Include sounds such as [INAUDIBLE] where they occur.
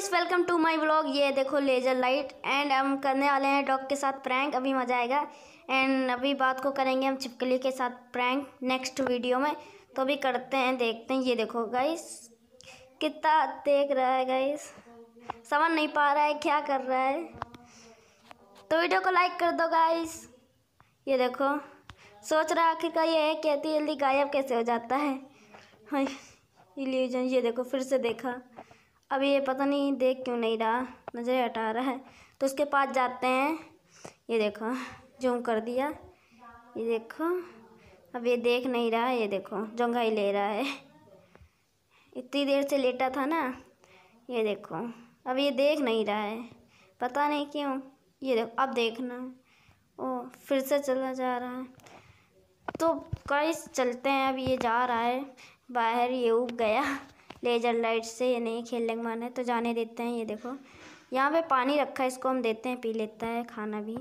guys welcome to my vlog ये देखो laser light and हम करने वाले हैं डॉग के साथ प्रैंक अभी मज़ा आएगा एंड अभी बात को करेंगे हम छिपकली के साथ प्रैंक नेक्स्ट वीडियो में तो अभी करते हैं देखते हैं ये देखो गाइस कितना देख रहा है गाइस समझ नहीं पा रहा है क्या कर रहा है तो वीडियो को लाइक कर दो गाइस ये देखो सोच रहा आखिर का ये है कहती जल्दी गायब कैसे हो जाता है इल्यूजन [LAUGHS] ये देखो फिर से देखा अब ये पता नहीं देख क्यों नहीं रहा नज़र हटा रहा है तो उसके पास जाते हैं ये देखो जूम कर दिया ये देखो अब ये देख नहीं रहा ये देखो जंघाई ले रहा है इतनी देर से लेटा था ना ये देखो अब ये देख नहीं रहा है पता नहीं क्यों ये देखो अब देखना ओ फिर से चला जा रहा है तो कई चलते हैं अब ये जा रहा है बाहर ये उग गया लेजर लाइट से ये नहीं खेलने का मन है तो जाने देते हैं ये देखो यहाँ पे पानी रखा है इसको हम देते हैं पी लेता है खाना भी